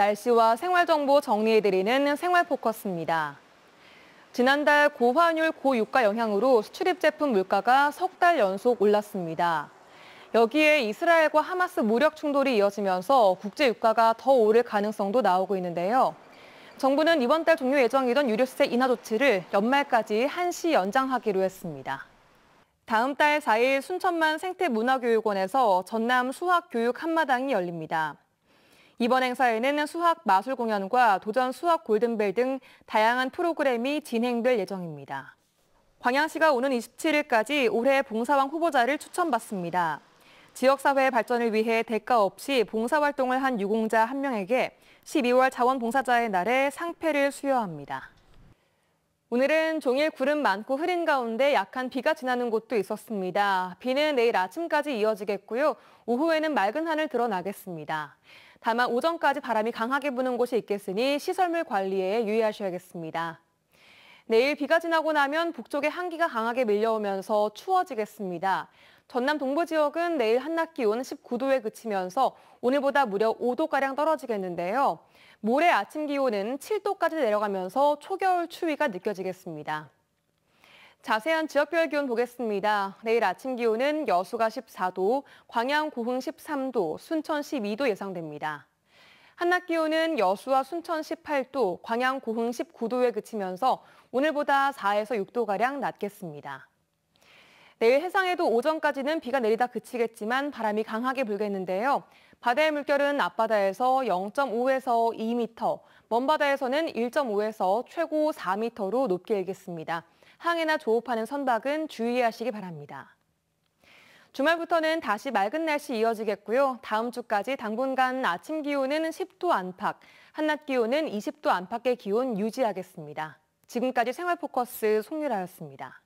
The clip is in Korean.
날씨와 생활정보 정리해드리는 생활포커스입니다. 지난달 고환율 고유가 영향으로 수출입 제품 물가가 석 달 연속 올랐습니다. 여기에 이스라엘과 하마스 무력 충돌이 이어지면서 국제 유가가 더 오를 가능성도 나오고 있는데요. 정부는 이번 달 종료 예정이던 유류세 인하 조치를 연말까지 한시 연장하기로 했습니다. 다음 달 4일 순천만 생태문화교육원에서 전남 수학교육 한마당이 열립니다. 이번 행사에는 수학 마술 공연과 도전 수학 골든벨 등 다양한 프로그램이 진행될 예정입니다. 광양시가 오는 27일까지 올해 봉사왕 후보자를 추천받습니다. 지역사회 발전을 위해 대가 없이 봉사활동을 한 유공자 1명에게 12월 자원봉사자의 날에 상패를 수여합니다. 오늘은 종일 구름 많고 흐린 가운데 약한 비가 지나는 곳도 있었습니다. 비는 내일 아침까지 이어지겠고요. 오후에는 맑은 하늘 드러나겠습니다. 다만 오전까지 바람이 강하게 부는 곳이 있겠으니 시설물 관리에 유의하셔야겠습니다. 내일 비가 지나고 나면 북쪽에 한기가 강하게 밀려오면서 추워지겠습니다. 전남 동부 지역은 내일 한낮 기온 19도에 그치면서 오늘보다 무려 5도가량 떨어지겠는데요. 모레 아침 기온은 7도까지 내려가면서 초겨울 추위가 느껴지겠습니다. 자세한 지역별 기온 보겠습니다. 내일 아침 기온은 여수가 14도, 광양 고흥 13도, 순천 12도 예상됩니다. 한낮 기온은 여수와 순천 18도, 광양 고흥 19도에 그치면서 오늘보다 4에서 6도가량 낮겠습니다. 내일 해상에도 오전까지는 비가 내리다 그치겠지만 바람이 강하게 불겠는데요. 바다의 물결은 앞바다에서 0.5에서 2m, 먼바다에서는 1.5에서 최고 4m로 높게 일겠습니다. 항해나 조업하는 선박은 주의하시기 바랍니다. 주말부터는 다시 맑은 날씨 이어지겠고요. 다음 주까지 당분간 아침 기온은 10도 안팎, 한낮 기온은 20도 안팎의 기온 유지하겠습니다. 지금까지 생활포커스 송유라였습니다.